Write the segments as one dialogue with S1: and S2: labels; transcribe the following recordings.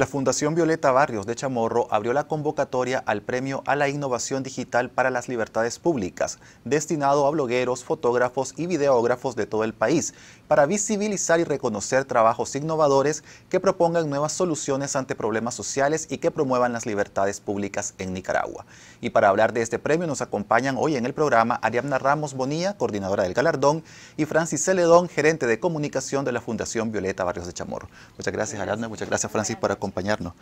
S1: La Fundación Violeta Barrios de Chamorro abrió la convocatoria al Premio a la Innovación Digital para las Libertades Públicas, destinado a blogueros, fotógrafos y videógrafos de todo el país, para visibilizar y reconocer trabajos innovadores que propongan nuevas soluciones ante problemas sociales y que promuevan las libertades públicas en Nicaragua. Y para hablar de este premio nos acompañan hoy en el programa Ariadna Ramos Bonilla, coordinadora del galardón, y Francis Celedón, gerente de comunicación de la Fundación Violeta Barrios de Chamorro. Muchas gracias, Ariadna. Muchas gracias, Francis, por acompañarnos acompañarnos.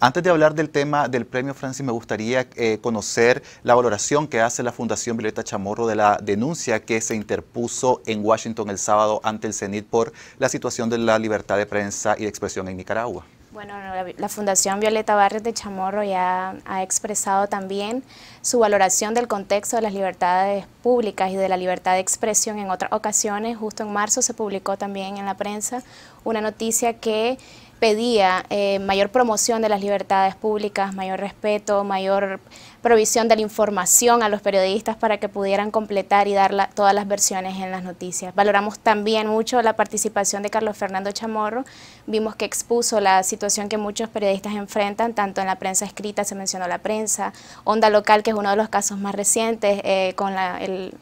S1: Antes de hablar del tema del premio Francis, me gustaría eh, conocer la valoración que hace la Fundación Violeta Chamorro de la denuncia que se interpuso en Washington el sábado ante el CENIT por la situación de la libertad de prensa y de expresión en Nicaragua.
S2: Bueno, la Fundación Violeta Barres de Chamorro ya ha expresado también su valoración del contexto de las libertades públicas y de la libertad de expresión en otras ocasiones. Justo en marzo se publicó también en la prensa una noticia que pedía eh, mayor promoción de las libertades públicas, mayor respeto, mayor provisión de la información a los periodistas para que pudieran completar y dar todas las versiones en las noticias. Valoramos también mucho la participación de Carlos Fernando Chamorro, vimos que expuso la situación que muchos periodistas enfrentan, tanto en la prensa escrita, se mencionó la prensa, Onda Local, que es uno de los casos más recientes, eh, con la, el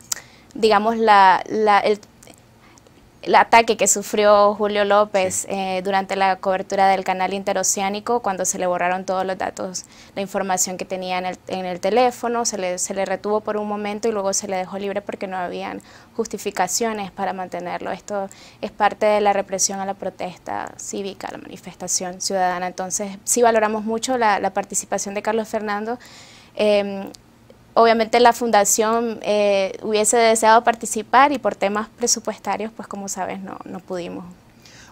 S2: digamos, la, la, el el ataque que sufrió Julio López eh, durante la cobertura del canal interoceánico cuando se le borraron todos los datos, la información que tenía en el, teléfono, se le, se le, retuvo por un momento y luego se le dejó libre porque no habían justificaciones para mantenerlo. Esto es parte de la represión a la protesta cívica, a la manifestación ciudadana. Entonces sí valoramos mucho la, participación de Carlos Fernando. Eh, Obviamente la fundación eh, hubiese deseado participar y por temas presupuestarios, pues como sabes, no, pudimos.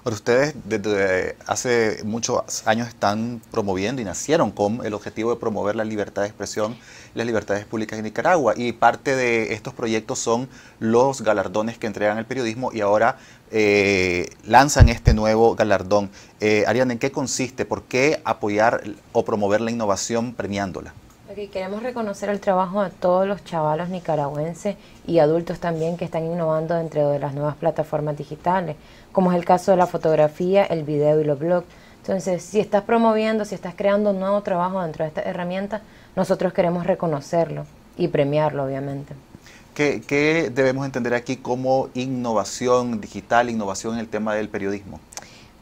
S1: ustedes desde hace muchos años están promoviendo y nacieron con el objetivo de promover la libertad de expresión las libertades públicas en Nicaragua. Y parte de estos proyectos son los galardones que entregan el periodismo y ahora eh, lanzan este nuevo galardón. Eh, ¿en qué consiste? ¿Por qué apoyar o promover la innovación premiándola?
S3: Okay, queremos reconocer el trabajo de todos los chavalos nicaragüenses y adultos también que están innovando dentro de las nuevas plataformas digitales, como es el caso de la fotografía, el video y los blogs. Entonces, si estás promoviendo, si estás creando un nuevo trabajo dentro de estas herramientas, nosotros queremos reconocerlo y premiarlo, obviamente.
S1: ¿Qué, debemos entender aquí como innovación digital, innovación en el tema del periodismo?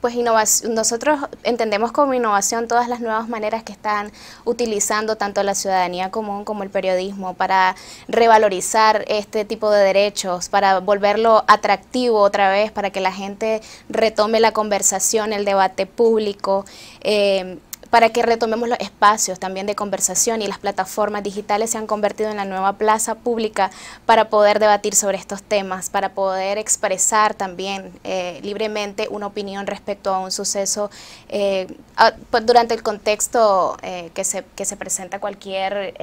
S2: pues innovación, nosotros entendemos como innovación todas las nuevas maneras que están utilizando tanto la ciudadanía común como el periodismo para revalorizar este tipo de derechos, para volverlo atractivo otra vez, para que la gente retome la conversación, el debate público. Eh, para que retomemos los espacios también de conversación y las plataformas digitales se han convertido en la nueva plaza pública para poder debatir sobre estos temas, para poder expresar también eh, libremente una opinión respecto a un suceso eh, pues, durante el contexto eh, que, se, que se presenta cualquier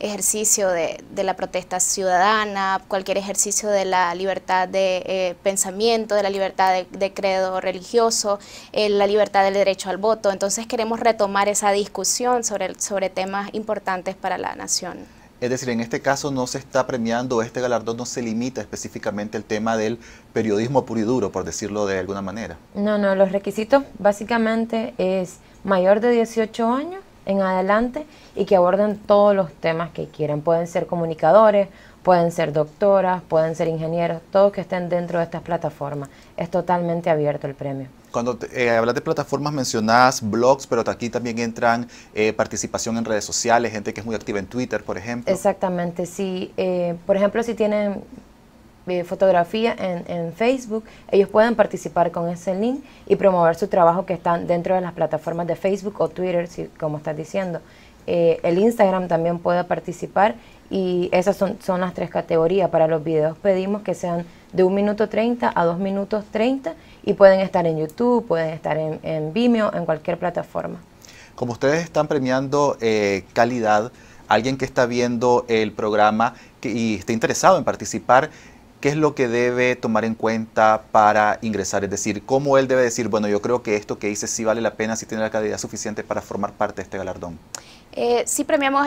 S2: ejercicio de, la protesta ciudadana, cualquier ejercicio de la libertad de eh, pensamiento, de la libertad de, credo religioso, eh, la libertad del derecho al voto. Entonces queremos retomar esa discusión sobre, sobre temas importantes para la nación.
S1: Es decir, en este caso no se está premiando, este galardón no se limita específicamente al tema del periodismo puro y duro, por decirlo de alguna manera.
S3: No, no, los requisitos básicamente es mayor de 18 años en adelante y que aborden todos los temas que quieran. Pueden ser comunicadores, pueden ser doctoras, pueden ser ingenieros, todos que estén dentro de estas plataformas. Es totalmente abierto el premio.
S1: Cuando eh, hablas de plataformas mencionadas blogs, pero aquí también entran eh, participación en redes sociales, gente que es muy activa en Twitter, por ejemplo.
S3: Exactamente, sí. Eh, por ejemplo, si tienen fotografía en, Facebook, ellos pueden participar con ese link y promover su trabajo que están dentro de las plataformas de Facebook o Twitter, si, como estás diciendo. Eh, el Instagram también puede participar y esas son, las tres categorías. Para los videos pedimos que sean de 1 minuto 30 a 2 minutos 30 y pueden estar en YouTube, pueden estar en, Vimeo, en cualquier plataforma.
S1: Como ustedes están premiando eh, calidad, alguien que está viendo el programa y está interesado en participar, qué es lo que debe tomar en cuenta para ingresar, es decir, cómo él debe decir, bueno, yo creo que esto que hice sí vale la pena, sí tiene la calidad suficiente para formar parte de este galardón.
S2: Eh, sí premiamos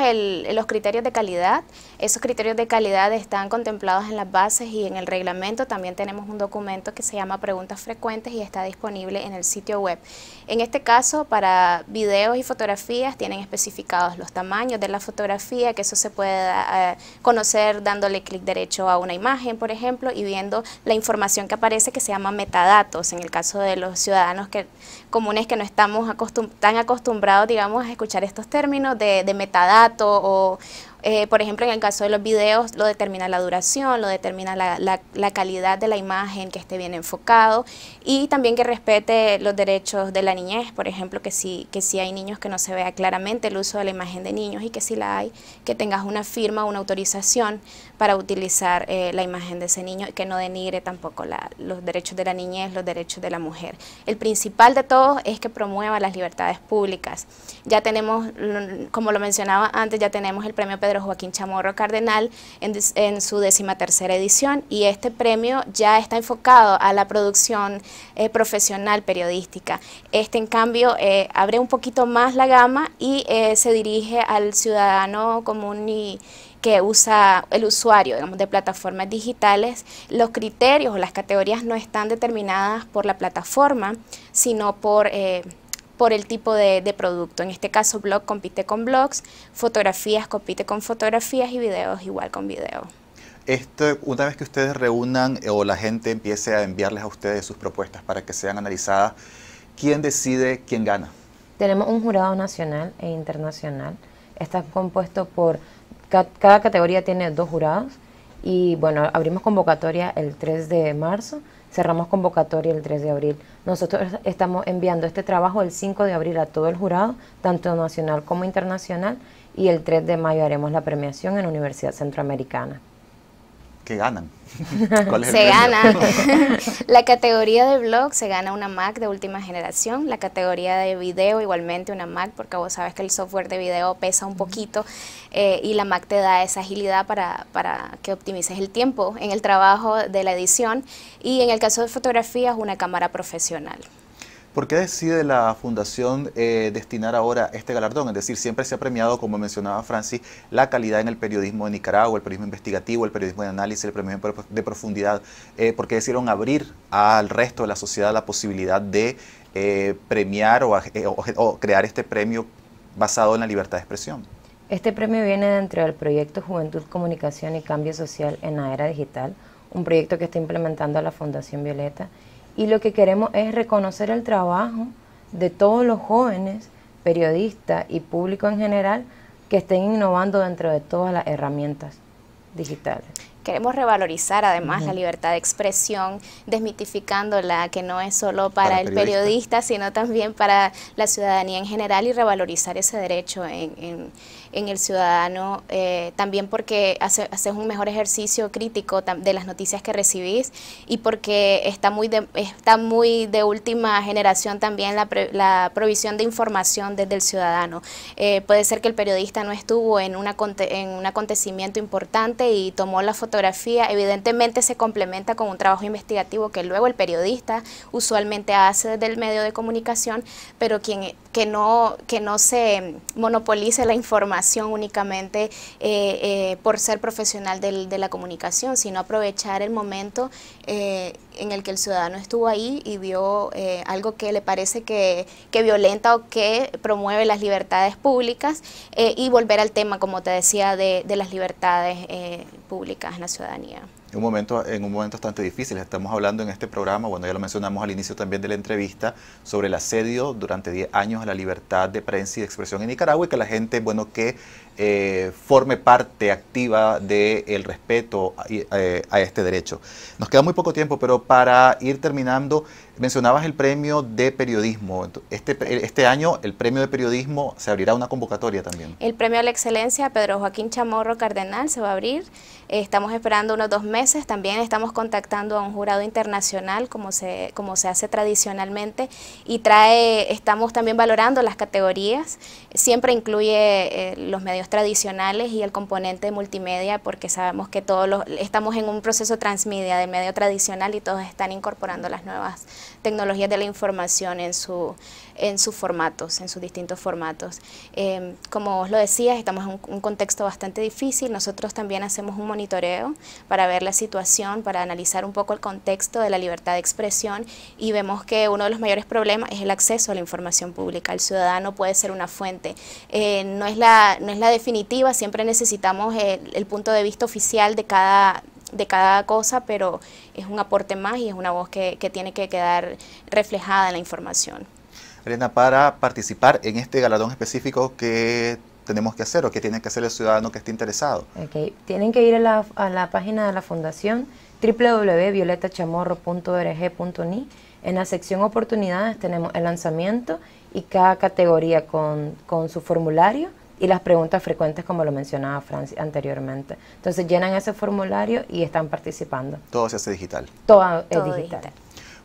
S2: los criterios de calidad. Esos criterios de calidad están contemplados en las bases y en el reglamento. También tenemos un documento que se llama Preguntas Frecuentes y está disponible en el sitio web. En este caso, para videos y fotografías tienen especificados los tamaños de la fotografía, que eso se puede eh, conocer dándole clic derecho a una imagen, por ejemplo, y viendo la información que aparece que se llama metadatos, en el caso de los ciudadanos que, comunes que no estamos tan acostumbrados, digamos, a escuchar estos términos de, de metadato o eh, por ejemplo, en el caso de los videos, lo determina la duración, lo determina la, calidad de la imagen, que esté bien enfocado y también que respete los derechos de la niñez, por ejemplo, que si, que si hay niños que no se vea claramente el uso de la imagen de niños y que si la hay, que tengas una firma, una autorización para utilizar eh, la imagen de ese niño y que no denigre tampoco los derechos de la niñez, los derechos de la mujer. El principal de todo es que promueva las libertades públicas. Ya tenemos, como lo mencionaba antes, ya tenemos el premio Pedro Joaquín Chamorro Cardenal en, su tercera edición y este premio ya está enfocado a la producción eh, profesional periodística. Este en cambio eh, abre un poquito más la gama y eh, se dirige al ciudadano común y que usa el usuario de plataformas digitales, los criterios o las categorías no están determinadas por la plataforma, sino por por el tipo de, producto. En este caso, blog compite con blogs, fotografías compite con fotografías y videos igual con video.
S1: Esto, una vez que ustedes reúnan eh, o la gente empiece a enviarles a ustedes sus propuestas para que sean analizadas, ¿quién decide quién gana?
S3: Tenemos un jurado nacional e internacional. Está compuesto por, cada categoría tiene dos jurados y bueno, abrimos convocatoria el 3 de marzo cerramos convocatoria el 3 de abril. Nosotros estamos enviando este trabajo el 5 de abril a todo el jurado, tanto nacional como internacional, y el 3 de mayo haremos la premiación en la Universidad Centroamericana.
S1: ¿Qué ganan? se
S3: gana.
S2: la categoría de blog se gana una Mac de última generación, la categoría de video igualmente una Mac, porque vos sabes que el software de video pesa un poquito eh, y la Mac te da esa agilidad para, para, que optimices el tiempo en el trabajo de la edición y en el caso de fotografías una cámara profesional.
S1: ¿Por qué decide la Fundación eh, destinar ahora este galardón? Es decir, siempre se ha premiado, como mencionaba Francis, la calidad en el periodismo de Nicaragua, el periodismo investigativo, el periodismo de análisis, el periodismo de profundidad. Eh, ¿Por qué decidieron abrir al resto de la sociedad la posibilidad de eh, premiar o, o crear este premio basado en la libertad de expresión?
S3: Este premio viene dentro del proyecto Juventud, Comunicación y Cambio Social en la Era Digital, un proyecto que está implementando la Fundación Violeta y lo que queremos es reconocer el trabajo de todos los jóvenes, periodistas y público en general que estén innovando dentro de todas las herramientas digitales.
S2: Queremos revalorizar además la libertad de expresión, desmitificándola, que no es solo para, el periodista. sino también para la ciudadanía en general y revalorizar ese derecho en, en, el ciudadano, eh, también porque haces un mejor ejercicio crítico de las noticias que recibís y porque está muy de, está muy de última generación también la, provisión de información desde el ciudadano. Eh, puede ser que el periodista no estuvo en, una, en un acontecimiento importante y tomó la foto fotografía evidentemente se complementa con un trabajo investigativo que luego el periodista usualmente hace desde el medio de comunicación, pero quien que no, que no se monopolice la información únicamente eh, eh, por ser profesional de la comunicación, sino aprovechar el momento eh, en el que el ciudadano estuvo ahí y vio algo que le parece que, que, violenta o que promueve las libertades públicas y volver al tema, como te decía, de, de las libertades públicas en la ciudadanía
S1: un momento, en un momento bastante difícil. Estamos hablando en este programa, bueno, ya lo mencionamos al inicio también de la entrevista, sobre el asedio durante 10 años a la libertad de prensa y de expresión en Nicaragua y que la gente, bueno, que eh, forme parte activa del respeto eh, a, este derecho. Nos queda muy poco tiempo, pero para ir terminando, mencionabas el premio de periodismo. Este, este año el premio de periodismo se abrirá una convocatoria también.
S2: El premio a la excelencia Pedro Joaquín Chamorro Cardenal se va a abrir. Eh, estamos esperando unos dos meses. También estamos contactando a un jurado internacional, como se, como se hace tradicionalmente, y trae, estamos también valorando las categorías. Siempre incluye los medios tradicionales y el componente multimedia porque sabemos que todos los, estamos en un proceso transmedia de medio tradicional y todos están incorporando las nuevas tecnologías de la información en, su, en sus formatos, en sus distintos formatos. Em, como os lo decía estamos en un, contexto bastante difícil, nosotros también hacemos un monitoreo para ver la situación, para analizar un poco el contexto de la libertad de expresión y vemos que uno de los mayores problemas es el acceso a la información pública, el ciudadano puede ser una fuente, eh, no es la, no es la definitiva, siempre necesitamos el, punto de vista oficial de cada, de cada cosa, pero es un aporte más y es una voz que, tiene que quedar reflejada en la información.
S1: Elena, para participar en este galardón específico, ¿qué tenemos que hacer o qué tiene que hacer el ciudadano que esté interesado? Okay.
S3: Tienen que ir a la, a la página de la fundación www.violetachamorro.org.ni. En la sección oportunidades tenemos el lanzamiento y cada categoría con, con su formulario y las preguntas frecuentes como lo mencionaba Francia anteriormente. Entonces llenan ese formulario y están participando.
S1: Todo se hace digital.
S3: Todo, es digital.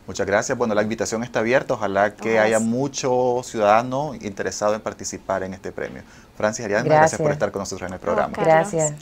S1: Muchas gracias. Bueno, la invitación está abierta. Ojalá que haya mucho ciudadano interesado en participar en este premio. Francis Ariadna, gracias. por estar con nosotros en el programa.
S3: gracias.